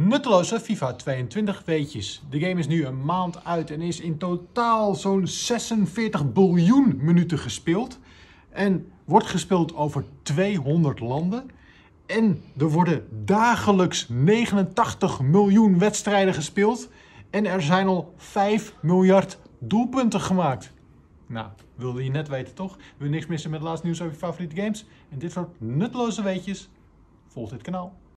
Nutteloze FIFA 22 weetjes. De game is nu een maand uit en is in totaal zo'n 46 biljoen minuten gespeeld. En wordt gespeeld over 200 landen. En er worden dagelijks 89 miljoen wedstrijden gespeeld. En er zijn al 5 miljard doelpunten gemaakt. Nou, wilde je net weten toch? Wil je niks missen met het laatste nieuws over je favoriete games? En dit soort nutteloze weetjes? Volg dit kanaal.